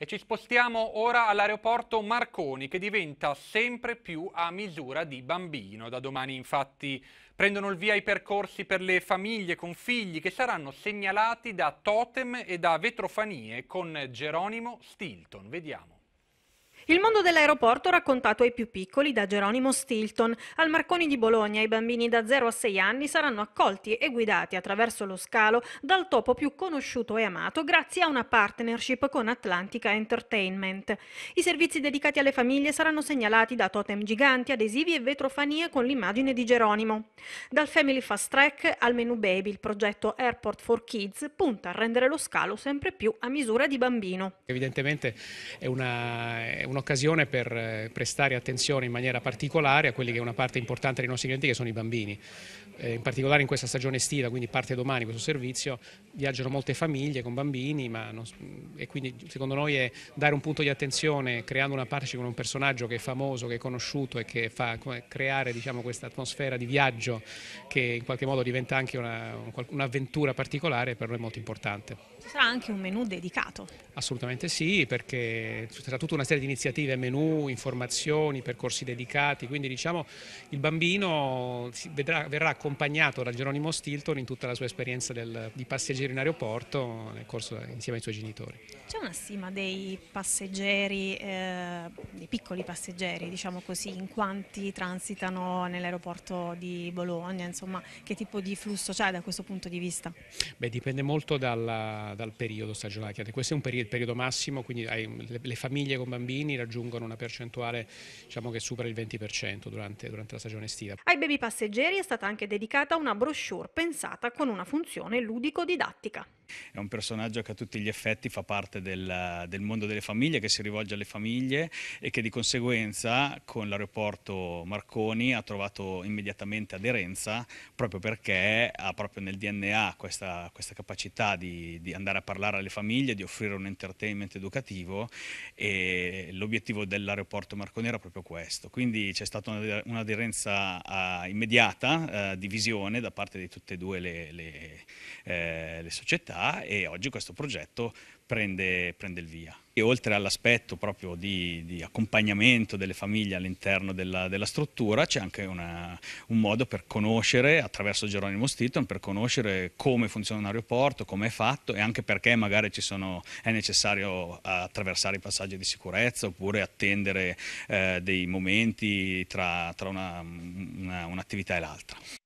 E ci spostiamo ora all'aeroporto Marconi che diventa sempre più a misura di bambino. Da domani infatti prendono il via i percorsi per le famiglie con figli che saranno segnalati da totem e da vetrofanie con Geronimo Stilton. Vediamo. Il mondo dell'aeroporto raccontato ai più piccoli da Geronimo Stilton. Al Marconi di Bologna i bambini da 0 a 6 anni saranno accolti e guidati attraverso lo scalo dal topo più conosciuto e amato grazie a una partnership con Atlantica Entertainment. I servizi dedicati alle famiglie saranno segnalati da totem giganti, adesivi e vetrofanie con l'immagine di Geronimo. Dal Family Fast Track al Menu Baby, il progetto Airport for Kids punta a rendere lo scalo sempre più a misura di bambino. Evidentemente è una, è una un'occasione per eh, prestare attenzione in maniera particolare a quelli che è una parte importante dei nostri clienti che sono i bambini. Eh, in particolare in questa stagione estiva, quindi parte domani questo servizio, viaggiano molte famiglie con bambini non, e quindi secondo noi è dare un punto di attenzione creando una partnership con un personaggio che è famoso, che è conosciuto e che fa creare diciamo, questa atmosfera di viaggio che in qualche modo diventa anche un'avventura un, un particolare per noi molto importante. Ci sarà anche un menù dedicato? Assolutamente sì, perché ci sarà tutta una serie di iniziative iniziative, menù, informazioni, percorsi dedicati, quindi diciamo il bambino vedrà, verrà accompagnato da Geronimo Stilton in tutta la sua esperienza del, di passeggero in aeroporto corso, insieme ai suoi genitori. C'è una stima dei passeggeri eh, piccoli passeggeri, diciamo così, in quanti transitano nell'aeroporto di Bologna, insomma, che tipo di flusso c'è da questo punto di vista? Beh, dipende molto dalla, dal periodo stagionale, questo è un periodo, il periodo massimo, quindi hai, le, le, famiglie con bambini raggiungono una percentuale diciamo, che supera il 20% durante, durante la stagione estiva. Ai baby passeggeri è stata anche dedicata una brochure pensata con una funzione ludico-didattica. È un personaggio che a tutti gli effetti fa parte del, del mondo delle famiglie, che si rivolge alle famiglie e che di conseguenza con l'aeroporto Marconi ha trovato immediatamente aderenza proprio perché ha proprio nel DNA questa, questa capacità di, di andare a parlare alle famiglie, di offrire un entertainment educativo e l'obiettivo dell'aeroporto Marconi era proprio questo. Quindi c'è stata un'aderenza eh, immediata eh, di visione da parte di tutte e due le, le, eh, le società realtà e oggi questo progetto prende, prende il via. E oltre all'aspetto proprio di, di, accompagnamento delle famiglie all'interno della, della, struttura c'è anche una, un modo per conoscere attraverso Geronimo Stilton per conoscere come funziona un aeroporto, come è fatto e anche perché magari sono, è necessario attraversare i passaggi di sicurezza oppure attendere eh, dei momenti tra, tra un'attività una, una e l'altra.